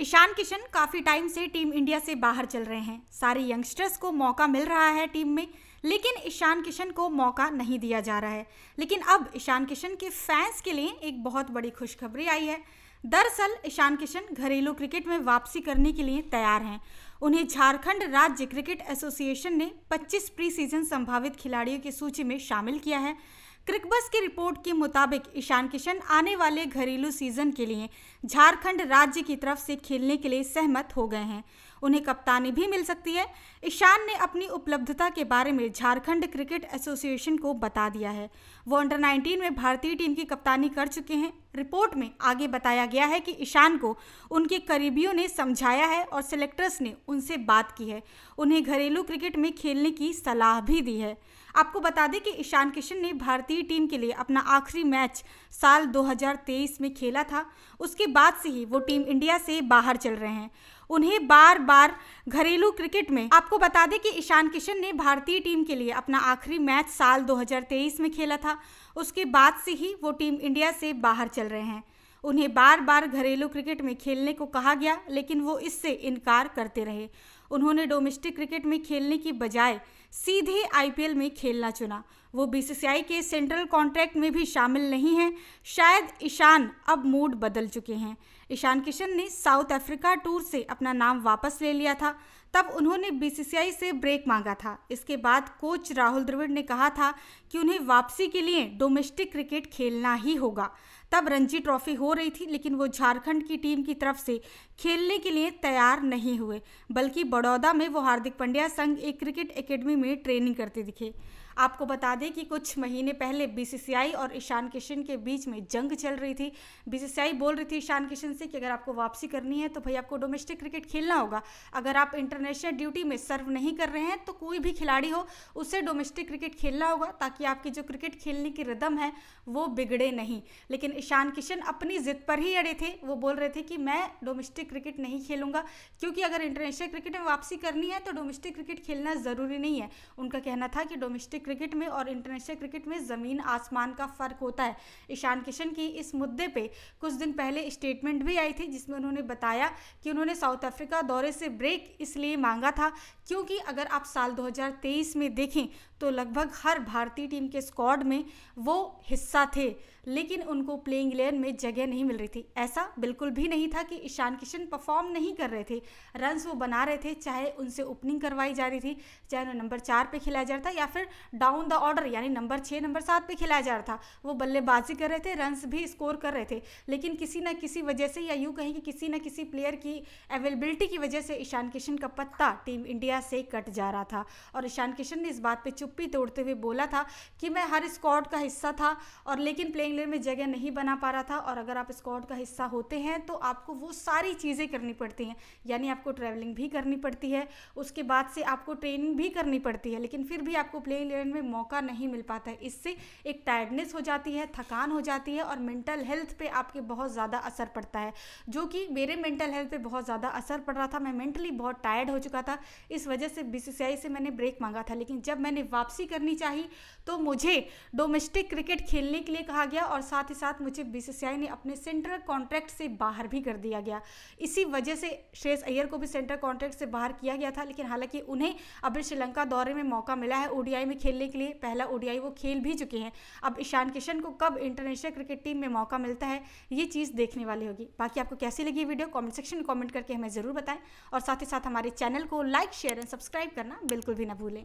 ईशान किशन काफ़ी टाइम से team India से बाहर चल रहे हैं सारे यंगस्टर्स को मौका मिल रहा है टीम में लेकिन ईशान किशन को मौका नहीं दिया जा रहा है लेकिन अब ईशान किशन के फैंस के लिए एक बहुत बड़ी खुशखबरी आई है दरअसल ईशान किशन घरेलू क्रिकेट में वापसी करने के लिए तैयार हैं उन्हें झारखंड राज्य क्रिकेट एसोसिएशन ने 25 प्री सीजन संभावित खिलाड़ियों की सूची में शामिल किया है क्रिकबस की रिपोर्ट के मुताबिक ईशान किशन आने वाले घरेलू सीजन के लिए झारखंड राज्य की तरफ से खेलने के लिए सहमत हो गए हैं उन्हें कप्तानी भी मिल सकती है ईशान ने अपनी उपलब्धता के बारे में झारखंड क्रिकेट एसोसिएशन को बता दिया है वो अंडर 19 में भारतीय टीम की कप्तानी कर चुके हैं रिपोर्ट में आगे बताया गया है कि ईशान को उनके करीबियों ने समझाया है और सेलेक्टर्स ने उनसे बात की है उन्हें घरेलू क्रिकेट में खेलने की सलाह भी दी है आपको बता दें कि ईशान किशन ने भारतीय टीम के लिए अपना आखिरी मैच साल 2023 में खेला था उसके बाद से ही वो टीम इंडिया से बाहर चल रहे हैं उन्हें बार बार घरेलू क्रिकेट में आपको बता दें कि ईशान किशन ने भारतीय टीम के लिए अपना आखिरी मैच साल 2023 में खेला था उसके बाद से ही वो टीम इंडिया से बाहर चल रहे हैं उन्हें बार बार घरेलू क्रिकेट में खेलने को कहा गया लेकिन वो इससे इनकार करते रहे उन्होंने डोमेस्टिक क्रिकेट में खेलने की बजाय सीधे आईपीएल में खेलना चुना वो बीसीसीआई के सेंट्रल कॉन्ट्रैक्ट में भी शामिल नहीं हैं शायद ईशान अब मूड बदल चुके हैं ईशान किशन ने साउथ अफ्रीका टूर से अपना नाम वापस ले लिया था तब उन्होंने बीसीसीआई से ब्रेक मांगा था इसके बाद कोच राहुल द्रविड़ ने कहा था कि उन्हें वापसी के लिए डोमेस्टिक क्रिकेट खेलना ही होगा तब रणजी ट्रॉफी हो रही थी लेकिन वो झारखंड की टीम की तरफ से खेलने के लिए तैयार नहीं हुए बल्कि बड़ौदा में वो हार्दिक पंड्या संघ एक क्रिकेट एकेडमी में ट्रेनिंग करते दिखे आपको बता दें कि कुछ महीने पहले बीसीसीआई और ईशान किशन के बीच में जंग चल रही थी बीसीसीआई बोल रही थी ईशान किशन से कि अगर आपको वापसी करनी है तो भाई आपको डोमेस्टिक क्रिकेट खेलना होगा अगर आप इंटरनेशनल ड्यूटी में सर्व नहीं कर रहे हैं तो कोई भी खिलाड़ी हो उसे डोमेस्टिक क्रिकेट खेलना होगा ताकि आपकी जो क्रिकेट खेलने की रिदम है वो बिगड़े नहीं लेकिन ईशान किशन अपनी ज़िद पर ही अड़े थे वो बोल रहे थे कि मैं डोमेस्टिक क्रिकेट नहीं खेलूंगा क्योंकि अगर इंटरनेशनल क्रिकेट में वापसी करनी है तो डोमेस्टिक क्रिकेट खेलना ज़रूरी नहीं है उनका कहना था कि डोमेस्टिक क्रिकेट में और इंटरनेशनल क्रिकेट में ज़मीन आसमान का फ़र्क होता है ईशान किशन की इस मुद्दे पर कुछ दिन पहले स्टेटमेंट भी आई थी जिसमें उन्होंने बताया कि उन्होंने साउथ अफ्रीका दौरे से ब्रेक इसलिए मांगा था क्योंकि अगर आप साल 2023 में देखें तो लगभग हर भारतीय टीम के स्क्वाड में वो हिस्सा थे लेकिन उनको प्लेइंग इलेवन में जगह नहीं मिल रही थी ऐसा बिल्कुल भी नहीं था कि ईशान किशन परफॉर्म नहीं कर रहे थे रन्स वो बना रहे थे चाहे उनसे ओपनिंग करवाई जा रही थी चाहे उन्हें नंबर चार पर खिलाया जा रहा था या फिर डाउन द ऑर्डर यानी नंबर छः नंबर सात पर खिलाया जा रहा था वो बल्लेबाजी कर रहे थे रन्स भी स्कोर कर रहे थे लेकिन किसी न किसी वजह से या यूँ कहें कि किसी न किसी प्लेयर की अवेलेबिलिटी की वजह से ईशान किशन का पत्ता टीम इंडिया से कट जा रहा था और ईशान किशन ने इस बात पर चुप्पी तोड़ते हुए बोला था कि मैं हर स्कॉड का हिस्सा था और लेकिन प्लेइंग इंग्लैंड में जगह नहीं बना पा रहा था और अगर आप स्कॉट का हिस्सा होते हैं तो आपको वो सारी चीज़ें करनी पड़ती हैं यानी आपको ट्रैवलिंग भी करनी पड़ती है उसके बाद से आपको ट्रेनिंग भी करनी पड़ती है लेकिन फिर भी आपको प्लेइंग इलेवन में मौका नहीं मिल पाता है इससे एक टायर्डनेस हो जाती है थकान हो जाती है और मेंटल हेल्थ पर आपके बहुत ज़्यादा असर पड़ता है जो कि मेरे मेंटल हेल्थ पर बहुत ज़्यादा असर पड़ रहा था मैं मेंटली बहुत टायर्ड हो चुका था इस वजह से बी से मैंने ब्रेक मांगा था लेकिन जब मैंने वापसी करनी चाहिए तो मुझे डोमेस्टिक क्रिकेट खेलने के लिए कहा गया गया और साथ ही साथ मुझे बीसीसीआई ने अपने सेंट्रल कॉन्ट्रैक्ट से बाहर भी कर दिया गया इसी वजह से श्रेयस अय्यर को भी सेंट्रल कॉन्ट्रैक्ट से बाहर किया गया था लेकिन हालांकि उन्हें अभी श्रीलंका दौरे में मौका मिला है ओडीआई में खेलने के लिए पहला ओडीआई वो खेल भी चुके हैं अब ईशान किशन को कब इंटरनेशनल क्रिकेट टीम में मौका मिलता है ये चीज़ देखने वाली होगी बाकी आपको कैसी लगी वीडियो कॉमेंट सेक्शन में कॉमेंट करके हमें ज़रूर बताएं और साथ ही साथ हमारे चैनल को लाइक शेयर एंड सब्सक्राइब करना बिल्कुल भी ना भूलें